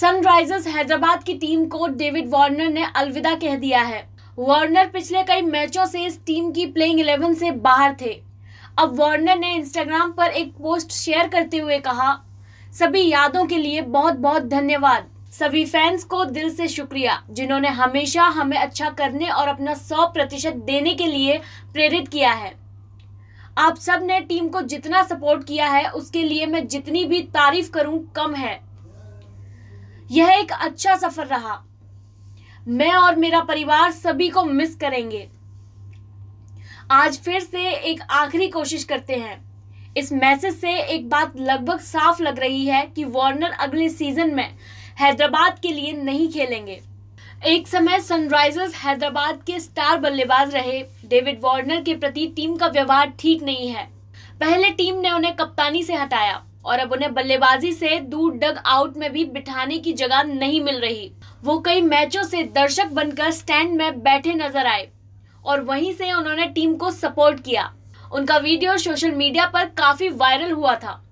Sunrisers Hyderabad की team को David Warner ने अलविदा कह दिया है वार्नर पिछले कई मैचों से इस टीम की प्लेइंग 11 से बाहर थे अब वार्नर ने इंस्टाग्राम पर एक पोस्ट शेयर करते हुए कहा सभी यादों के लिए बहुत बहुत धन्यवाद सभी फैंस को दिल से शुक्रिया जिन्होंने हमेशा हमें अच्छा करने और अपना सौ प्रतिशत देने के लिए प्रेरित किया है आप सब ने टीम को जितना सपोर्ट किया है उसके लिए मैं जितनी भी तारीफ करूं कम है यह एक अच्छा सफर रहा मैं और मेरा परिवार सभी को मिस करेंगे आज फिर से एक आखिरी कोशिश करते हैं इस मैसेज से एक बात लगभग साफ लग रही है कि वार्नर अगले सीजन में हैदराबाद के लिए नहीं खेलेंगे एक समय सनराइजर्स हैदराबाद के स्टार बल्लेबाज रहे डेविड वार्नर के प्रति टीम का व्यवहार ठीक नहीं है पहले टीम ने उन्हें कप्तानी से हटाया और अब उन्हें बल्लेबाजी से दूर डग आउट में भी बिठाने की जगह नहीं मिल रही वो कई मैचों से दर्शक बनकर स्टैंड में बैठे नजर आए और वहीं से उन्होंने टीम को सपोर्ट किया उनका वीडियो सोशल मीडिया पर काफी वायरल हुआ था